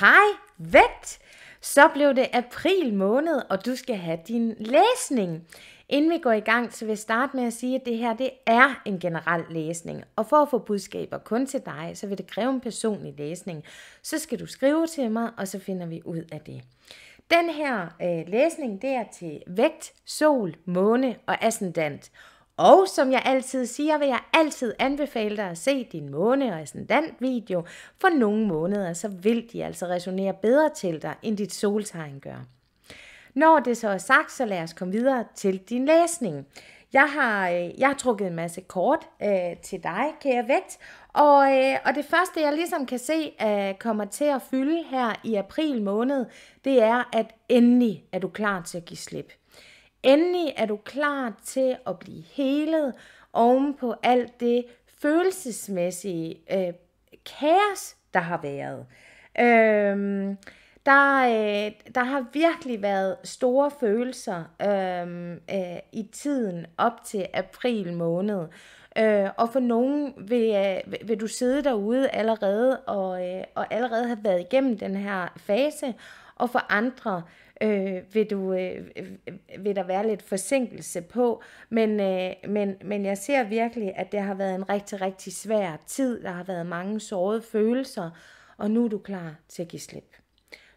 hej, vægt! Så blev det april måned, og du skal have din læsning. Inden vi går i gang, så vil jeg starte med at sige, at det her det er en generel læsning. Og for at få budskaber kun til dig, så vil det kræve en personlig læsning. Så skal du skrive til mig, og så finder vi ud af det. Den her øh, læsning, det er til vægt, sol, måne og ascendant. Og som jeg altid siger, vil jeg altid anbefale dig at se din måne- og video for nogle måneder, så vil de altså resonere bedre til dig, end dit soltegn gør. Når det så er sagt, så lad os komme videre til din læsning. Jeg har, øh, jeg har trukket en masse kort øh, til dig, kære vægt, og, øh, og det første, jeg ligesom kan se, øh, kommer til at fylde her i april måned, det er, at endelig er du klar til at give slip. Endelig er du klar til at blive helet oven på alt det følelsesmæssige øh, kaos, der har været. Øh, der, øh, der har virkelig været store følelser øh, øh, i tiden op til april måned. Øh, og for nogen vil, øh, vil du sidde derude allerede og, øh, og allerede have været igennem den her fase og for andre øh, vil, du, øh, øh, vil der være lidt forsinkelse på. Men, øh, men, men jeg ser virkelig, at det har været en rigtig, rigtig svær tid. Der har været mange sårede følelser, og nu er du klar til at give slip.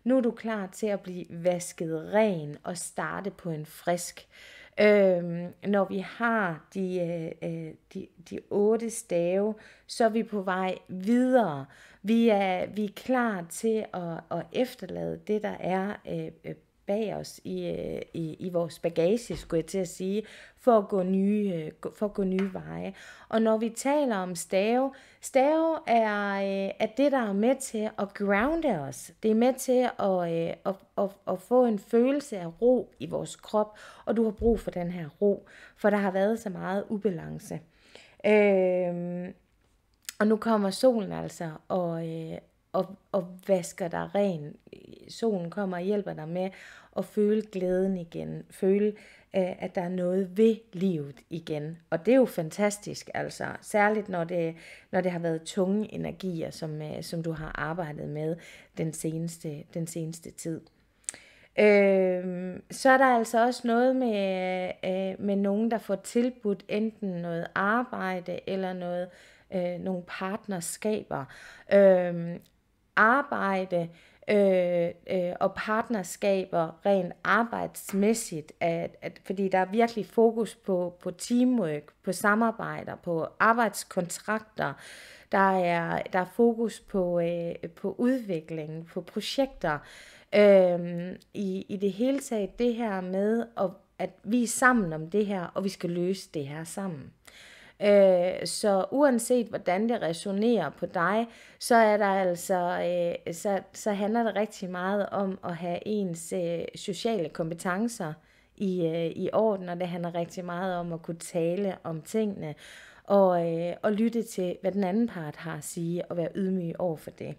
Nu er du klar til at blive vasket ren og starte på en frisk øh, Øhm, når vi har de, øh, øh, de, de otte stave, så er vi på vej videre. Vi er, vi er klar til at, at efterlade det, der er øh, øh bag os i, øh, i, i vores bagage, skulle jeg til at sige, for at gå nye, øh, for at gå nye veje. Og når vi taler om stave, stave er, øh, er det, der er med til at grounde os. Det er med til at, at, at, at få en følelse af ro i vores krop, og du har brug for den her ro, for der har været så meget ubalance. Øh, og nu kommer solen altså og, og, og vasker dig ren. Solen kommer og hjælper dig med at føle glæden igen. Føle, øh, at der er noget ved livet igen. Og det er jo fantastisk, altså. Særligt når det, når det har været tunge energier, som, øh, som du har arbejdet med den seneste, den seneste tid. Øh, så er der altså også noget med, øh, med nogen, der får tilbudt enten noget arbejde eller noget øh, nogle partnerskaber. Øhm, arbejde øh, øh, og partnerskaber rent arbejdsmæssigt, at, at, fordi der er virkelig fokus på, på teamwork, på samarbejder, på arbejdskontrakter, der er, der er fokus på, øh, på udvikling, på projekter, øh, i, i det hele taget det her med, at, at vi er sammen om det her, og vi skal løse det her sammen. Øh, Øh, så uanset hvordan det resonerer på dig, så er der altså, øh, så, så handler det rigtig meget om at have ens øh, sociale kompetencer i, øh, i orden, og det handler rigtig meget om at kunne tale om tingene og, øh, og lytte til, hvad den anden part har at sige, og være ydmyg over for det.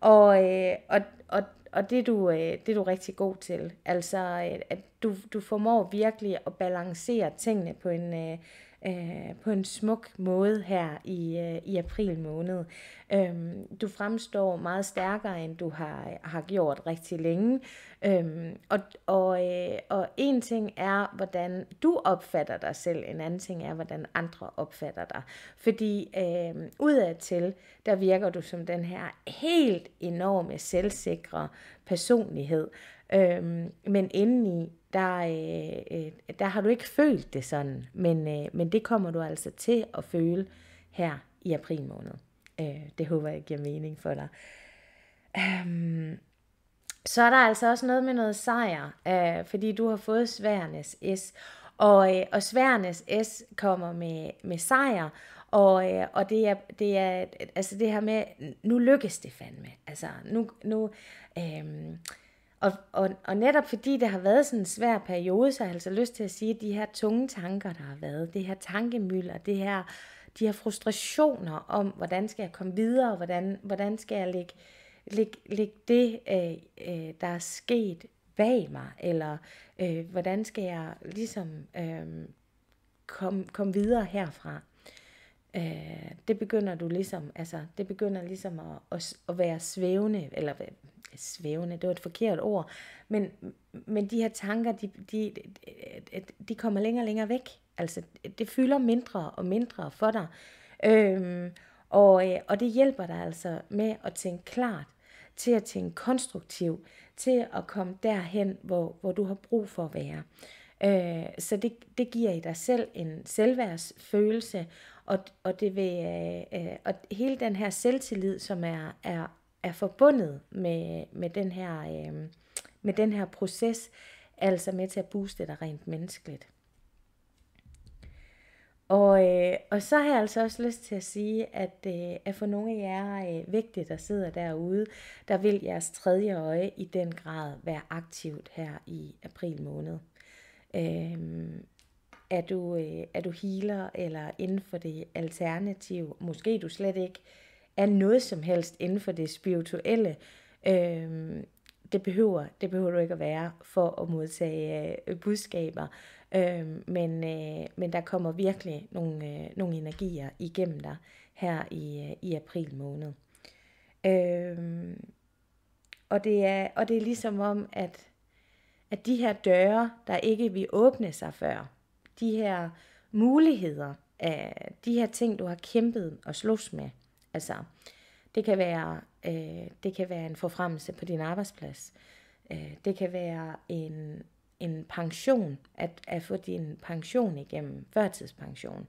Og, øh, og, og, og det, er du, øh, det er du rigtig god til. Altså, øh, at du, du formår virkelig at balancere tingene på en, øh, Øh, på en smuk måde her i, øh, i april måned. Øhm, du fremstår meget stærkere, end du har, har gjort rigtig længe. Øhm, og, og, øh, og en ting er, hvordan du opfatter dig selv, en anden ting er, hvordan andre opfatter dig. Fordi øh, udadtil, der virker du som den her helt enorme, selvsikre personlighed. Øhm, men indeni, der, øh, øh, der har du ikke følt det sådan, men, øh, men det kommer du altså til at føle her i april måned. Øh, det håber jeg giver mening for dig. Øhm, så er der altså også noget med noget sejr, øh, fordi du har fået sværernes S. Og, øh, og sværernes S kommer med, med sejr, og, øh, og det, er, det er altså det her med, nu lykkes det fandme. Altså nu, nu øh, og, og, og netop fordi det har været sådan en svær periode, så har jeg altså lyst til at sige, at de her tunge tanker, der har været, det her tankemylder, det her, de her frustrationer om, hvordan skal jeg komme videre, hvordan, hvordan skal jeg lægge, øh, Læg, læg det, øh, øh, der er sket bag mig, eller øh, hvordan skal jeg ligesom øh, komme kom videre herfra? Øh, det begynder du ligesom, altså det begynder ligesom at, at, at være svævende, eller øh, svævende, det var et forkert ord, men, men de her tanker, de, de, de kommer længere og længere væk. Altså, det fylder mindre og mindre for dig. Øh, og, øh, og det hjælper dig altså med at tænke klart, til at tænke konstruktivt, til at komme derhen, hvor, hvor du har brug for at være. Øh, så det, det giver i dig selv en selvværdsfølelse, og, og, det vil, øh, øh, og hele den her selvtillid, som er, er, er forbundet med, med, den her, øh, med den her proces, er altså med til at booste dig rent menneskeligt. Og, øh, og så har jeg altså også lyst til at sige, at, øh, at for nogle af jer øh, vigtige, der sidder derude, der vil jeres tredje øje i den grad være aktivt her i april måned. Øh, er, du, øh, er du healer eller inden for det alternative? Måske du slet ikke er noget som helst inden for det spirituelle. Øh, det behøver, det behøver du ikke at være for at modtage øh, budskaber. Øh, men, øh, men der kommer virkelig nogle, øh, nogle energier igennem dig her i, øh, i april måned. Øh, og, det er, og det er ligesom om, at, at de her døre, der ikke vil åbne sig før, de her muligheder, øh, de her ting, du har kæmpet og slås med, altså det kan være, øh, det kan være en forfremmelse på din arbejdsplads, øh, det kan være en en pension, at, at få din pension igennem, førtidspension.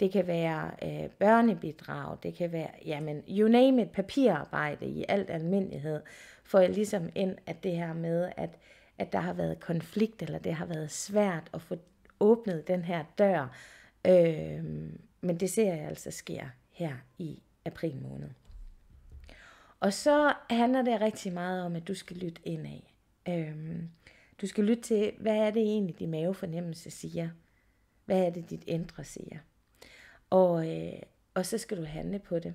Det kan være øh, børnebidrag, det kan være, jamen, you name it, papirarbejde i alt almindelighed, får jeg ligesom ind, at det her med, at, at der har været konflikt, eller det har været svært at få åbnet den her dør. Øh, men det ser jeg altså sker her i april måned. Og så handler det rigtig meget om, at du skal lytte indad. Øh, du skal lytte til, hvad er det egentlig, din mavefornemmelse siger? Hvad er det, dit indre siger? Og, øh, og så skal du handle på det.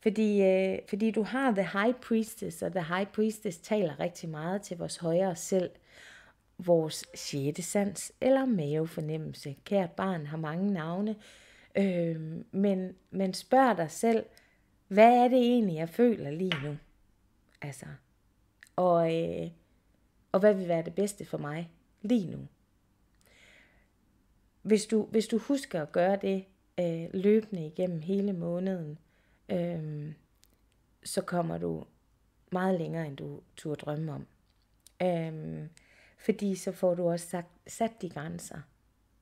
Fordi, øh, fordi du har The High Priestess, og The High Priestess taler rigtig meget til vores højere selv, vores sjette sans eller mavefornemmelse. Kært barn har mange navne, øh, men, men spørg dig selv, hvad er det egentlig, jeg føler lige nu? Altså, og, øh, og hvad vil være det bedste for mig lige nu. Hvis du, hvis du husker at gøre det øh, løbende igennem hele måneden, øh, så kommer du meget længere, end du turde drømme om. Øh, fordi så får du også sagt, sat de grænser,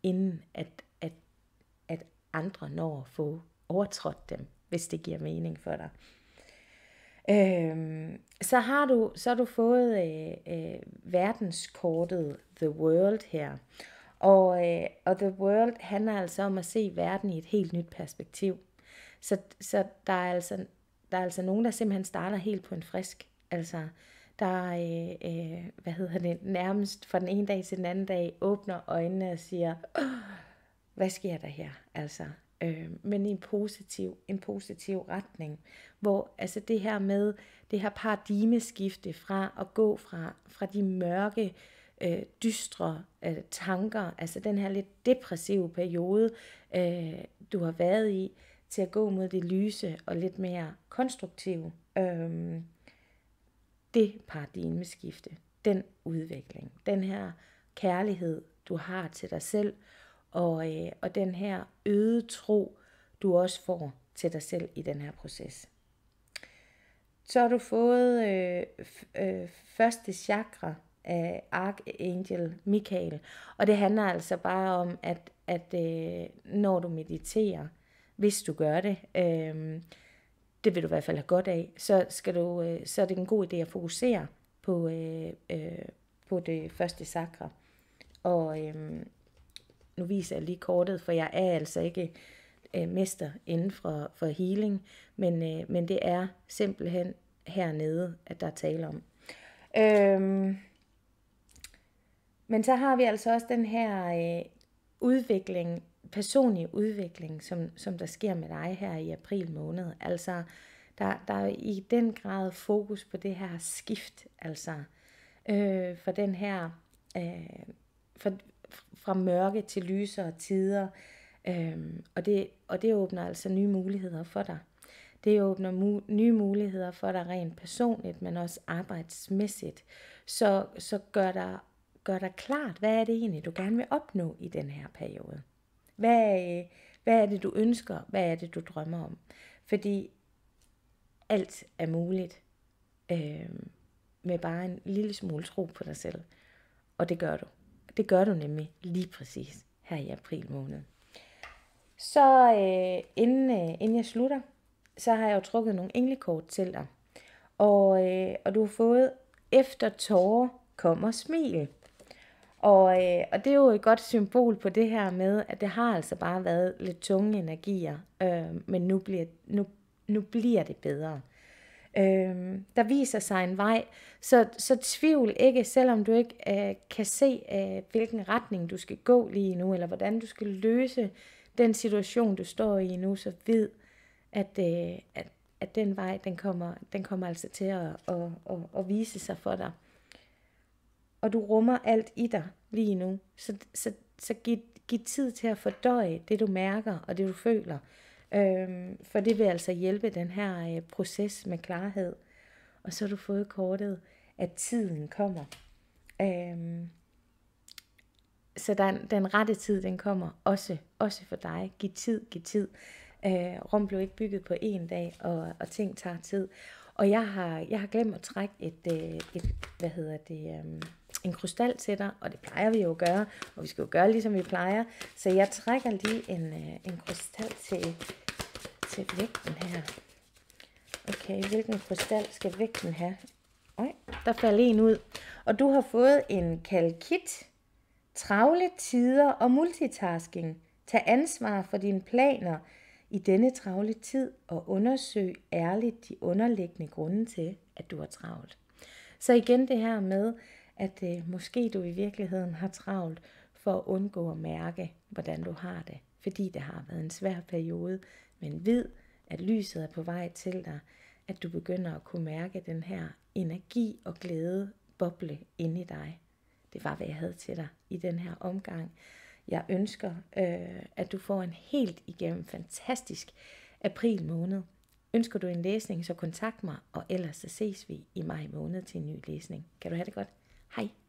inden at, at, at andre når at få overtrådt dem, hvis det giver mening for dig. Øhm, så har du, så har du fået øh, øh, verdenskortet The World her. Og, øh, og The World handler altså om at se verden i et helt nyt perspektiv. Så, så der, er altså, der er altså nogen, der simpelthen starter helt på en frisk. Altså, der øh, øh, hvad hedder det, nærmest fra den ene dag til den anden dag åbner øjnene og siger, hvad sker der her? Altså, øh, men i en positiv, en positiv retning. Hvor altså det her med, det her paradigmeskifte fra at gå fra, fra de mørke, øh, dystre øh, tanker, altså den her lidt depressive periode, øh, du har været i, til at gå mod det lyse og lidt mere konstruktive. Øh, det paradigmeskifte, den udvikling, den her kærlighed, du har til dig selv, øh, og, øh, og den her øde tro, du også får til dig selv i den her proces. Så har du fået øh, øh, første chakra af Archangel Michael, og det handler altså bare om, at, at øh, når du mediterer, hvis du gør det, øh, det vil du i hvert fald have godt af, så, skal du, øh, så er det en god idé at fokusere på, øh, øh, på det første chakra. Og, øh, nu viser jeg lige kortet, for jeg er altså ikke øh, mester inden for, for healing, men, øh, men det er simpelthen hernede, at der er tale om. Øhm, men så har vi altså også den her øh, udvikling, personlig udvikling, som, som der sker med dig her i april måned. Altså, der, der er i den grad fokus på det her skift, altså, øh, for den her, øh, for, fra mørke til lysere tider. Øhm, og, det, og det åbner altså nye muligheder for dig. Det åbner mu- nye muligheder for dig rent personligt, men også arbejdsmæssigt. Så, så gør, dig, gør dig klart, hvad er det egentlig, du gerne vil opnå i den her periode. Hvad, hvad er det, du ønsker? Hvad er det, du drømmer om? Fordi alt er muligt øh, med bare en lille smule tro på dig selv. Og det gør du. Det gør du nemlig lige præcis her i april måned. Så øh, inden, øh, inden jeg slutter, så har jeg jo trukket nogle englekort til dig. Og, øh, og du har fået, efter tårer kommer smil. Og, øh, og det er jo et godt symbol på det her med, at det har altså bare været lidt tunge energier, øh, men nu bliver, nu, nu bliver det bedre. Øh, der viser sig en vej. Så, så tvivl ikke, selvom du ikke øh, kan se, øh, hvilken retning du skal gå lige nu, eller hvordan du skal løse den situation, du står i nu, så vid, at, øh, at, at den vej, den kommer, den kommer altså til at, at, at, at vise sig for dig. Og du rummer alt i dig lige nu, så, så, så giv, giv tid til at fordøje det, du mærker og det, du føler. Øhm, for det vil altså hjælpe den her øh, proces med klarhed. Og så har du fået kortet, at tiden kommer. Øhm, så den, den rette tid, den kommer også, også for dig. Giv tid, giv tid. Øh, rum blev ikke bygget på en dag, og, og ting tager tid. Og jeg har, jeg har glemt at trække et, øh, et hvad hedder det, øh, en krystal til dig, og det plejer vi jo at gøre, og vi skal jo gøre ligesom vi plejer. Så jeg trækker lige en, øh, en krystal til til vægten her. Okay, hvilken krystal skal vægten have? Oj, der faldt en ud. Og du har fået en kalkit. Travle tider og multitasking. Tag ansvar for dine planer i denne travle tid og undersøg ærligt de underliggende grunde til, at du har travlt. Så igen det her med, at øh, måske du i virkeligheden har travlt for at undgå at mærke, hvordan du har det, fordi det har været en svær periode. Men ved, at lyset er på vej til dig, at du begynder at kunne mærke den her energi og glæde boble inde i dig. Det var, hvad jeg havde til dig i den her omgang. Jeg ønsker, øh, at du får en helt igennem fantastisk april måned. Ønsker du en læsning, så kontakt mig, og ellers så ses vi i maj måned til en ny læsning. Kan du have det godt? Hej!